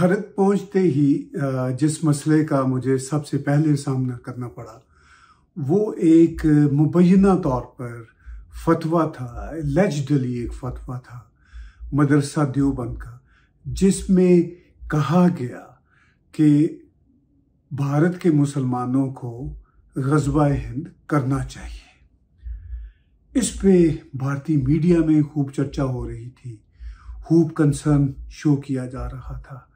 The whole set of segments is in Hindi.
भारत पहुंचते ही जिस मसले का मुझे सबसे पहले सामना करना पड़ा वो एक मुबैना तौर पर फतवा था लेजडली एक फतवा था मदरसा देवबंद का जिसमें कहा गया कि भारत के मुसलमानों को गजबा हिंद करना चाहिए इस पे भारतीय मीडिया में खूब चर्चा हो रही थी खूब कंसर्न शो किया जा रहा था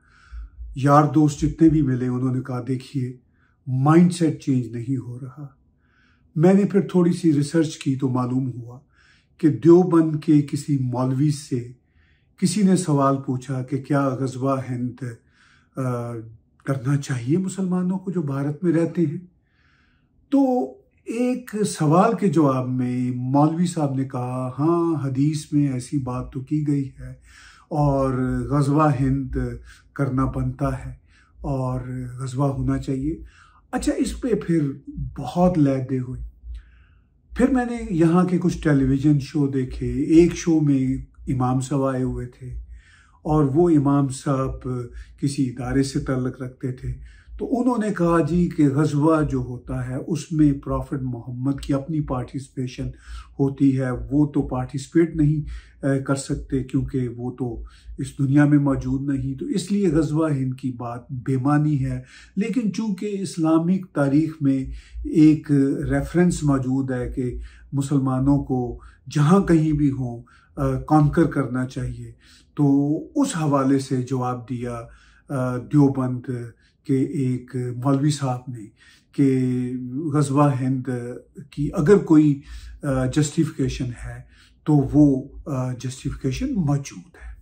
यार दोस्त जितने भी मिले उन्होंने कहा देखिए माइंडसेट चेंज नहीं हो रहा मैंने फिर थोड़ी सी रिसर्च की तो मालूम हुआ कि देवबंद के किसी मौलवी से किसी ने सवाल पूछा कि क्या गजबा हिंद करना चाहिए मुसलमानों को जो भारत में रहते हैं तो एक सवाल के जवाब में मौलवी साहब ने कहा हाँ हदीस में ऐसी बात तो की गई है और गजवा हिंद करना बनता है और गजवा होना चाहिए अच्छा इस पे फिर बहुत लैदे हुई फिर मैंने यहाँ के कुछ टेलीविज़न शो देखे एक शो में इमाम साहब आए हुए थे और वो इमाम साहब किसी इदारे से तल्लक रखते थे तो उन्होंने कहा जी कि गजवा जो होता है उसमें प्रॉफिट मोहम्मद की अपनी पार्टिसिपेशन होती है वो तो पार्टिसिपेट नहीं कर सकते क्योंकि वो तो इस दुनिया में मौजूद नहीं तो इसलिए गजवा हिंद की बात बेमानी है लेकिन चूंकि इस्लामिक तारीख में एक रेफरेंस मौजूद है कि मुसलमानों को जहाँ कहीं भी हों कॉन्कर करना चाहिए तो उस हवाले से जवाब दिया देवबंद कि एक मौलवी साहब ने कि गजवा हिंद की अगर कोई जस्टिफिकेशन है तो वो जस्टिफिकेशन मौजूद है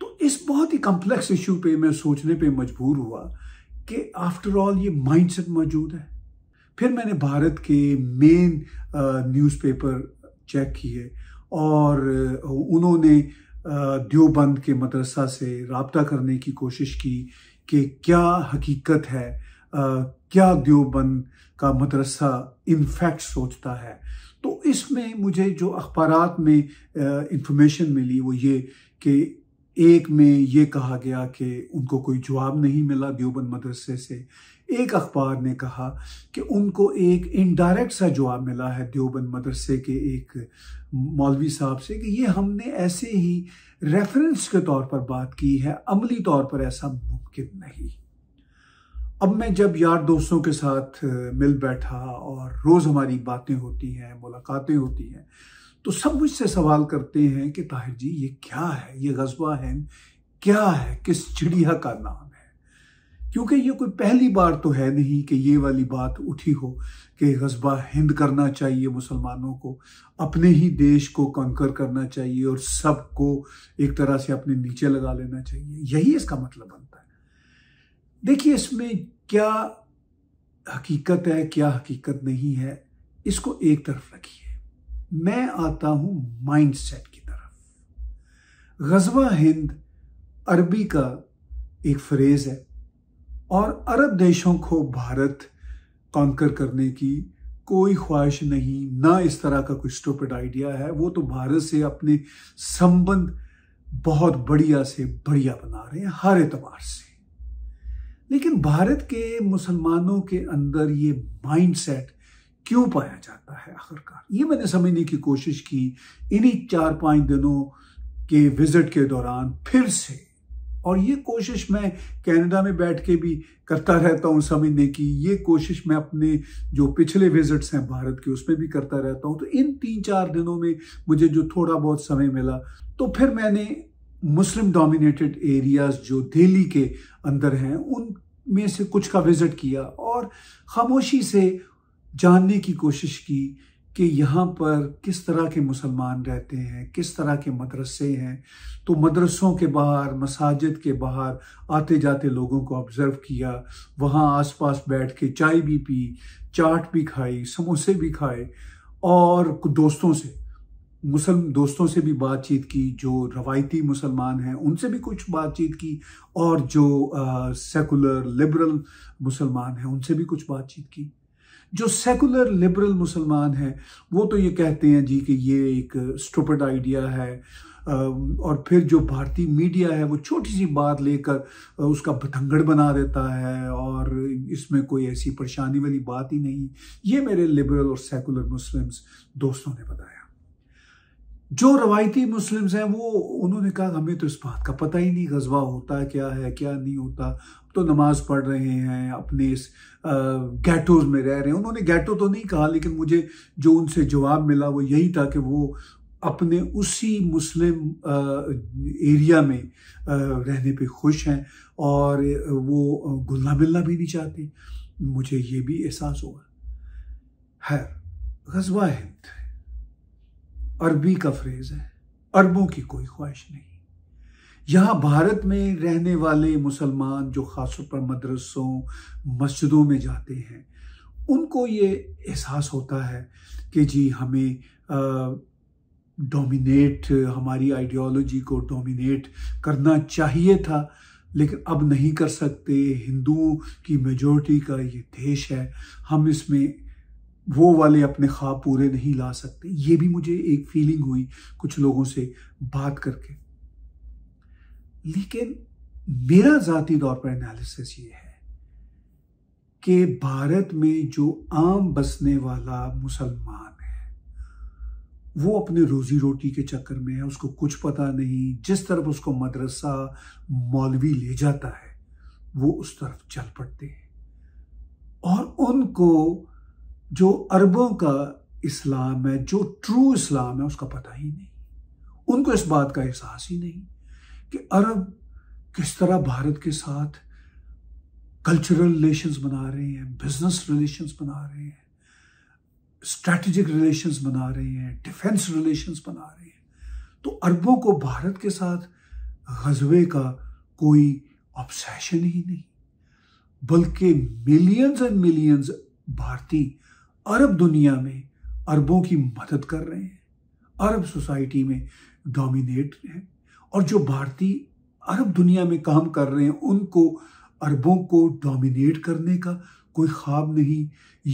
तो इस बहुत ही कॉम्प्लेक्स इशू पे मैं सोचने पे मजबूर हुआ कि आफ्टर ऑल ये माइंडसेट मौजूद है फिर मैंने भारत के मेन न्यूज़पेपर चेक किए और उन्होंने देवबंद के मदरसा से रबता करने की कोशिश की कि क्या हकीकत है आ, क्या देवबंद का मदरसा इनफैक्ट सोचता है तो इसमें मुझे जो अखबार में इंफॉर्मेशन मिली वो ये कि एक में ये कहा गया कि उनको कोई जवाब नहीं मिला देवबंद मदरसे से एक अखबार ने कहा कि उनको एक इनडायरेक्ट सा जवाब मिला है देवबंद मदरसे के एक मौलवी साहब से कि ये हमने ऐसे ही रेफरेंस के तौर पर बात की है अमली तौर पर ऐसा मुमकिन नहीं अब मैं जब यार दोस्तों के साथ मिल बैठा और रोज़ हमारी बातें होती हैं मुलाकातें होती हैं तो सब मुझसे सवाल करते हैं कि ताहिर जी ये क्या है ये गजबा है क्या है किस चिड़िया का नाम क्योंकि ये कोई पहली बार तो है नहीं कि ये वाली बात उठी हो कि गजबा हिंद करना चाहिए मुसलमानों को अपने ही देश को कंकर करना चाहिए और सबको एक तरह से अपने नीचे लगा लेना चाहिए यही इसका मतलब बनता है देखिए इसमें क्या हकीकत है क्या हकीकत नहीं है इसको एक तरफ रखिए मैं आता हूं माइंडसेट की तरफ गजबा हिंद अरबी का एक फ्रेज है और अरब देशों को भारत कॉन्कर करने की कोई ख्वाहिश नहीं ना इस तरह का कुछ स्टूपिड आइडिया है वो तो भारत से अपने संबंध बहुत बढ़िया से बढ़िया बना रहे हैं हर एतबार से लेकिन भारत के मुसलमानों के अंदर ये माइंडसेट क्यों पाया जाता है आखिरकार ये मैंने समझने की कोशिश की इन्हीं चार पाँच दिनों के विजिट के दौरान फिर से और ये कोशिश मैं कनाडा में बैठ के भी करता रहता हूँ समझने की ये कोशिश मैं अपने जो पिछले विजिट्स हैं भारत के उसमें भी करता रहता हूँ तो इन तीन चार दिनों में मुझे जो थोड़ा बहुत समय मिला तो फिर मैंने मुस्लिम डोमिनेटेड एरियाज़ जो दिल्ली के अंदर हैं उन में से कुछ का विज़िट किया और ख़ामोशी से जानने की कोशिश की कि यहाँ पर किस तरह के मुसलमान रहते हैं किस तरह के मदरसे हैं तो मदरसों के बाहर मसाजिद के बाहर आते जाते लोगों को ऑब्ज़र्व किया वहाँ आसपास बैठ के चाय भी पी चाट भी खाई समोसे भी खाए और दोस्तों से मुसलम दोस्तों से भी बातचीत की जो रवायती मुसलमान हैं उनसे भी कुछ बातचीत की और जो सेकुलर लिबरल मुसलमान हैं उनसे भी कुछ बातचीत की जो सेकुलर लिबरल मुसलमान हैं वो तो ये कहते हैं जी कि ये एक स्टूपड आइडिया है और फिर जो भारतीय मीडिया है वो छोटी सी बात लेकर उसका भतंगड़ बना देता है और इसमें कोई ऐसी परेशानी वाली बात ही नहीं ये मेरे लिबरल और सेकुलर मुस्लिम्स दोस्तों ने बताया जो रवायती मुस्लिम्स हैं वो उन्होंने कहा हमें तो इस बात का पता ही नहीं गजबा होता क्या है क्या नहीं होता तो नमाज पढ़ रहे हैं अपने इस गैटोज में रह रहे हैं उन्होंने गैटो तो नहीं कहा लेकिन मुझे जो उनसे जवाब मिला वो यही था कि वो अपने उसी मुस्लिम एरिया में रहने पे खुश हैं और वो घुलना मिलना भी नहीं चाहते मुझे ये भी एहसास हुआ है गजबा हिंद अरबी का फ्रेज है अरबों की कोई ख्वाहिश नहीं यहाँ भारत में रहने वाले मुसलमान जो खासतौर पर मदरसों मस्जिदों में जाते हैं उनको ये एहसास होता है कि जी हमें डोमिनेट हमारी आइडियोलॉजी को डोमिनेट करना चाहिए था लेकिन अब नहीं कर सकते हिंदुओं की मेजोरिटी का ये देश है हम इसमें वो वाले अपने ख्वाब पूरे नहीं ला सकते ये भी मुझे एक फीलिंग हुई कुछ लोगों से बात करके लेकिन मेरा ज़ाती तौर पर एनालिसिस ये है कि भारत में जो आम बसने वाला मुसलमान है वो अपने रोजी रोटी के चक्कर में है उसको कुछ पता नहीं जिस तरफ उसको मदरसा मौलवी ले जाता है वो उस तरफ चल पड़ते हैं और उनको जो अरबों का इस्लाम है जो ट्रू इस्लाम है उसका पता ही नहीं उनको इस बात का एहसास ही नहीं कि अरब किस तरह भारत के साथ कल्चरल रिलेशंस बना रहे हैं बिजनेस रिलेशंस बना रहे हैं स्ट्रैटेजिक रिलेशंस बना रहे हैं डिफेंस रिलेशंस बना रहे हैं तो अरबों को भारत के साथ गजबे का कोई ऑब्सेशन ही नहीं बल्कि मिलियंस एंड मिलियंस भारतीय अरब दुनिया में अरबों की मदद कर रहे हैं अरब सोसाइटी में डोमिनेट हैं और जो भारतीय अरब दुनिया में काम कर रहे हैं उनको अरबों को डोमिनेट करने का कोई ख्वाब नहीं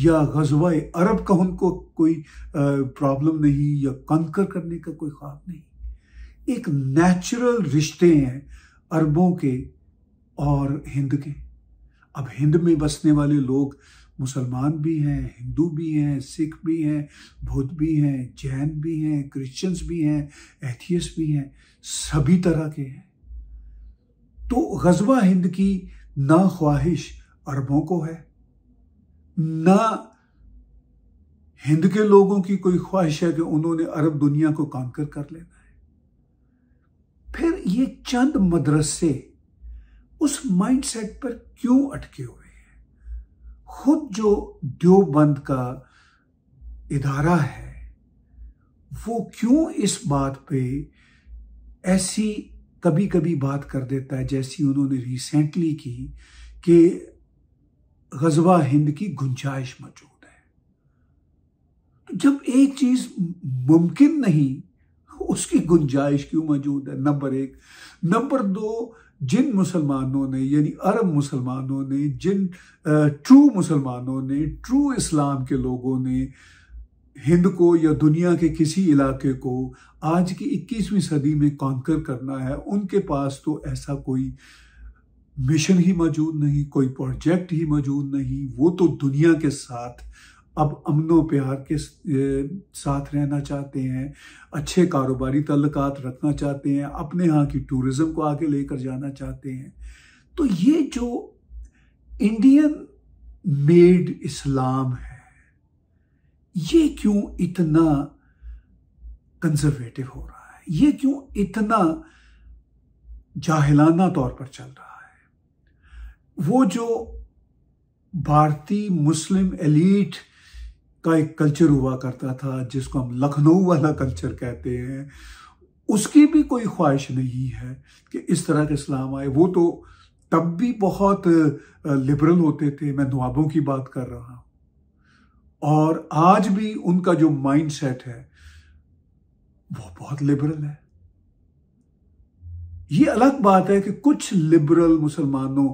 या गजवा अरब का उनको कोई प्रॉब्लम नहीं या कंकर करने का कोई ख्वाब नहीं एक नेचुरल रिश्ते हैं अरबों के और हिंद के अब हिंद में बसने वाले लोग मुसलमान भी हैं हिंदू भी हैं सिख भी हैं बौद्ध भी हैं जैन भी हैं क्रिश्चियंस भी हैं एथियस भी हैं सभी तरह के हैं तो गजवा हिंद की ना ख्वाहिश अरबों को है ना हिंद के लोगों की कोई ख्वाहिश है कि उन्होंने अरब दुनिया को कांकर कर लेना है फिर ये चंद मदरसे उस माइंडसेट पर क्यों अटके हुए खुद जो देवबंद का इदारा है वो क्यों इस बात पे ऐसी कभी कभी बात कर देता है जैसी उन्होंने रिसेंटली की कि गजवा हिंद की गुंजाइश मौजूद है तो जब एक चीज मुमकिन नहीं उसकी गुंजाइश क्यों मौजूद है नंबर एक नंबर दो जिन मुसलमानों ने यानी अरब मुसलमानों ने जिन ट्रू मुसलमानों ने ट्रू इस्लाम के लोगों ने हिंद को या दुनिया के किसी इलाके को आज की 21वीं सदी में कॉन्कर करना है उनके पास तो ऐसा कोई मिशन ही मौजूद नहीं कोई प्रोजेक्ट ही मौजूद नहीं वो तो दुनिया के साथ अब अमनो प्यार के साथ रहना चाहते हैं अच्छे कारोबारी तल्लक रखना चाहते हैं अपने यहाँ की टूरिज्म को आगे लेकर जाना चाहते हैं तो ये जो इंडियन मेड इस्लाम है ये क्यों इतना कंजर्वेटिव हो रहा है ये क्यों इतना जाहिलाना तौर पर चल रहा है वो जो भारतीय मुस्लिम एलीट का एक कल्चर हुआ करता था जिसको हम लखनऊ वाला कल्चर कहते हैं उसकी भी कोई ख्वाहिश नहीं है कि इस तरह के इस्लाम आए वो तो तब भी बहुत लिबरल होते थे मैं नवाबों की बात कर रहा हूँ और आज भी उनका जो माइंड सेट है वो बहुत लिबरल है ये अलग बात है कि कुछ लिबरल मुसलमानों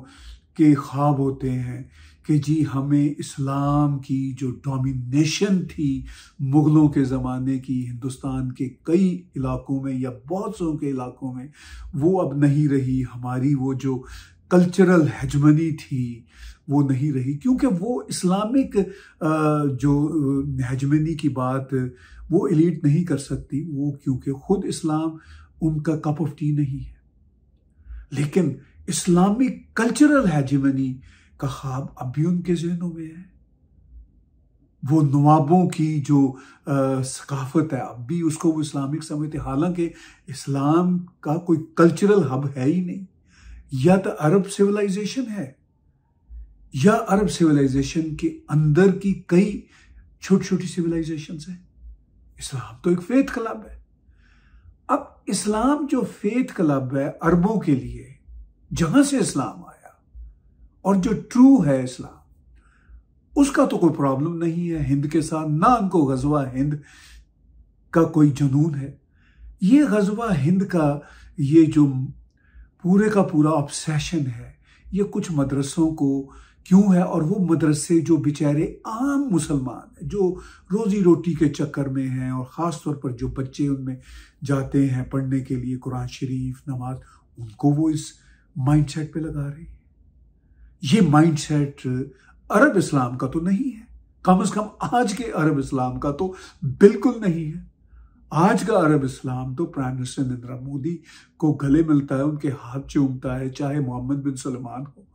के ख्वाब होते हैं कि जी हमें इस्लाम की जो डोमिनेशन थी मुग़लों के ज़माने की हिंदुस्तान के कई इलाकों में या बहुत सौ के इलाकों में वो अब नहीं रही हमारी वो जो कल्चरल हजमनी थी वो नहीं रही क्योंकि वो इस्लामिक जो हजमनी की बात वो इलीट नहीं कर सकती वो क्योंकि ख़ुद इस्लाम उनका कप ऑफ टी नहीं है लेकिन इस्लामिक कल्चरल हजमनी का ख्वाब अब भी उनके जहनों में है वो नवाबों की जो सकाफत है अब भी उसको वो इस्लामिक समझते हालांकि इस्लाम का कोई कल्चरल हब है ही नहीं या तो अरब सिविलाइजेशन है या अरब सिविलाइजेशन के अंदर की कई छोटी छोटी सिविलाइजेशन है इस्लाम तो एक फेथ क्लब है अब इस्लाम जो फेथ क्लब है अरबों के लिए जहां से इस्लाम आया और जो ट्रू है इस्लाम उसका तो कोई प्रॉब्लम नहीं है हिंद के साथ ना उनको गजवा हिंद का कोई जुनून है ये गजवा हिंद का ये जो पूरे का पूरा ऑब्सेशन है ये कुछ मदरसों को क्यों है और वो मदरसे जो बेचारे आम मुसलमान जो रोजी रोटी के चक्कर में हैं और ख़ास तौर पर जो बच्चे उनमें जाते हैं पढ़ने के लिए कुरान शरीफ नमाज उनको वो इस माइंडसेट पे लगा रहे हैं ये माइंडसेट अरब इस्लाम का तो नहीं है कम से कम आज के अरब इस्लाम का तो बिल्कुल नहीं है आज का अरब इस्लाम तो प्राइम मिनिस्टर नरेंद्र मोदी को गले मिलता है उनके हाथ चूमता है चाहे मोहम्मद बिन सलमान हो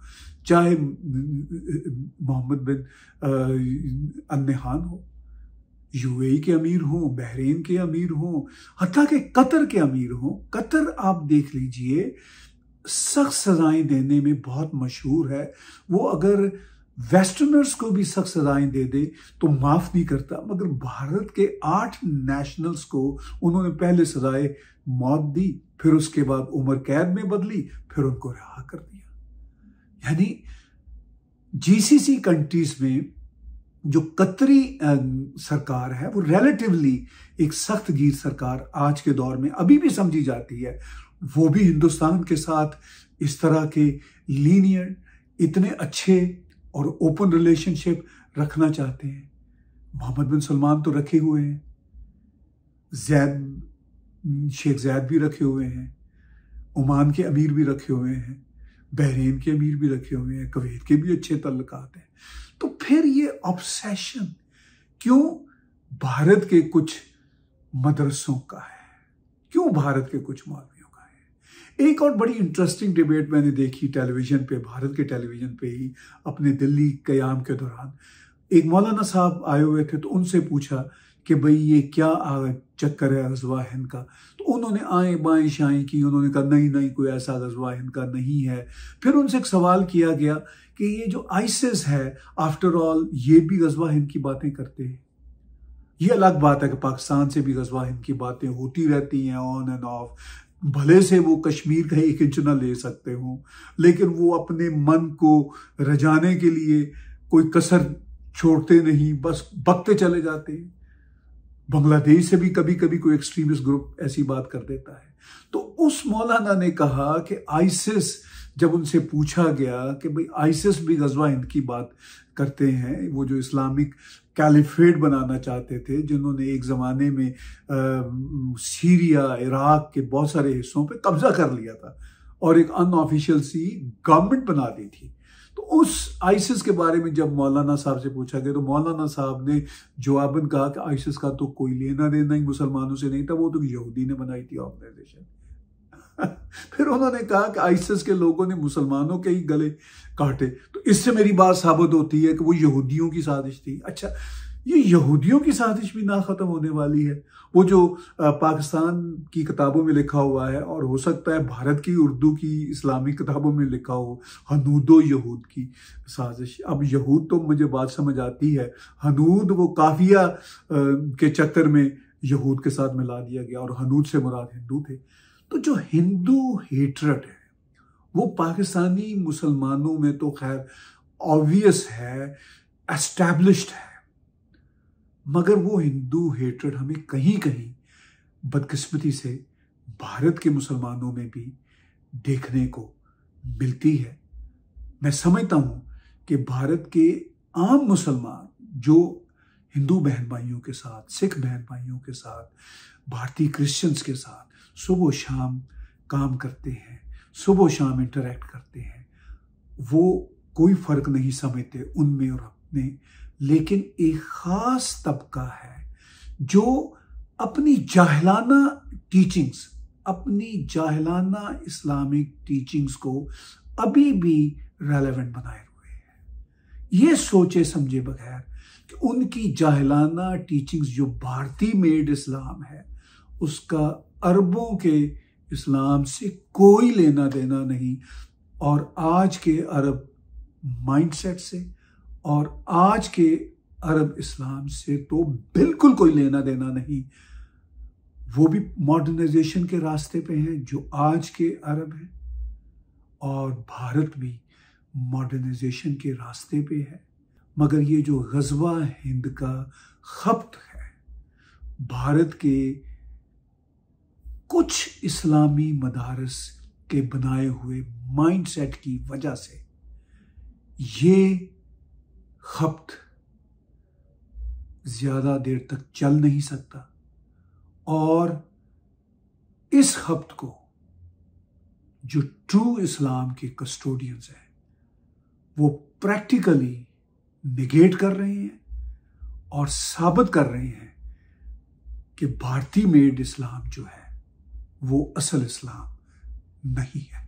चाहे मोहम्मद बिन अन्नहान हो यूएई के अमीर हों बहरीन के अमीर हों हती के कतर के अमीर हों कतर आप देख लीजिए सख्त सजाएं देने में बहुत मशहूर है वो अगर वेस्टर्नर्स को भी सख्त सजाएं दे दे तो माफ़ नहीं करता मगर भारत के आठ नेशनल्स को उन्होंने पहले सजाए मौत दी फिर उसके बाद उम्र कैद में बदली फिर उनको रिहा कर दिया यानी जीसीसी कंट्रीज में जो कतरी सरकार है वो रिलेटिवली एक सख्त गीर सरकार आज के दौर में अभी भी समझी जाती है वो भी हिंदुस्तान के साथ इस तरह के लीनियर इतने अच्छे और ओपन रिलेशनशिप रखना चाहते हैं मोहम्मद बिन सलमान तो रखे हुए हैं जैद शेख जैद भी रखे हुए हैं ओमान के अमीर भी रखे हुए हैं बहरीन के अमीर भी रखे हुए हैं कवैत के भी अच्छे तल्लक हैं तो फिर ये ऑब्सेशन क्यों भारत के कुछ मदरसों का है क्यों भारत के कुछ मौलवी एक और बड़ी इंटरेस्टिंग डिबेट मैंने देखी टेलीविज़न पे भारत के टेलीविज़न पे ही अपने दिल्ली कयाम के दौरान एक मौलाना साहब आए हुए थे तो उनसे पूछा कि भाई ये क्या चक्कर है गजवा हिंद का तो उन्होंने आए बाएं शाएं की उन्होंने कहा नहीं नहीं कोई ऐसा गजवा हिंद का नहीं है फिर उनसे एक सवाल किया गया कि ये जो आइसिस है आफ्टर ऑल ये भी गजवा हिंद की बातें करते हैं ये अलग बात है कि पाकिस्तान से भी गजवा हिंद की बातें होती रहती हैं ऑन एंड ऑफ भले से वो कश्मीर का एक इंच ना ले सकते हों लेकिन वो अपने मन को रजाने के लिए कोई कसर छोड़ते नहीं बस बकते चले जाते हैं बांग्लादेश से भी कभी कभी कोई एक्सट्रीमिस्ट ग्रुप ऐसी बात कर देता है तो उस मौलाना ने कहा कि आइसिस जब उनसे पूछा गया कि भाई आइसिस भी गजवा हिंद की बात करते हैं वो जो इस्लामिक कैलिफेट बनाना चाहते थे जिन्होंने एक ज़माने में आ, सीरिया इराक के बहुत सारे हिस्सों पे कब्ज़ा कर लिया था और एक अनऑफिशियल सी गवर्नमेंट बना दी थी तो उस आइसिस के बारे में जब मौलाना साहब से पूछा गया तो मौलाना साहब ने जवाबन कहा कि आइसिस का तो कोई लेना देना ही मुसलमानों से नहीं था वो तो यहूदी ने बनाई थी ऑर्गेनाइजेशन फिर उन्होंने कहा कि आइसिस के लोगों ने मुसलमानों के ही गले काटे तो इससे मेरी बात साबित होती है कि वो यहूदियों की साजिश थी अच्छा ये यहूदियों की साजिश भी ना ख़त्म होने वाली है वो जो पाकिस्तान की किताबों में लिखा हुआ है और हो सकता है भारत की उर्दू की इस्लामी किताबों में लिखा हो हनूदो यहूद की साजिश अब यहूद तो मुझे बात समझ आती है हनूद वो काफिया के चक्कर में यहूद के साथ मिला दिया गया और हनूद से मुराद हिंदू थे तो जो हिंदू हेटरेट है वो पाकिस्तानी मुसलमानों में तो खैर ऑब्वियस है एस्टैब्लिश्ड है मगर वो हिंदू हेटरेट हमें कहीं कहीं बदकिस्मती से भारत के मुसलमानों में भी देखने को मिलती है मैं समझता हूँ कि भारत के आम मुसलमान जो हिंदू बहन भाइयों के साथ सिख बहन भाइयों के साथ भारतीय क्रिश्चियंस के साथ सुबह शाम काम करते हैं सुबह शाम इंटरेक्ट करते हैं वो कोई फ़र्क नहीं समझते उनमें और अपने लेकिन एक ख़ास तबका है जो अपनी जाहलाना टीचिंग्स अपनी जाहलाना इस्लामिक टीचिंग्स को अभी भी रेलेवेंट बनाए हुए हैं ये सोचे समझे बगैर कि उनकी जाहलाना टीचिंग्स जो भारतीय मेड इस्लाम है उसका अरबों के इस्लाम से कोई लेना देना नहीं और आज के अरब माइंडसेट से और आज के अरब इस्लाम से तो बिल्कुल कोई लेना देना नहीं वो भी मॉडर्नाइजेशन के रास्ते पे हैं जो आज के अरब हैं और भारत भी मॉडर्नाइजेशन के रास्ते पे है मगर ये जो गजवा हिंद का खपत है भारत के कुछ इस्लामी मदारस के बनाए हुए माइंडसेट की वजह से ये खपत ज़्यादा देर तक चल नहीं सकता और इस खपत को जो ट्रू इस्लाम के कस्टोडियंस हैं वो प्रैक्टिकली निगेट कर रहे हैं और साबित कर रहे हैं कि भारतीय मेड इस्लाम जो है वो असल इस्लाम नहीं है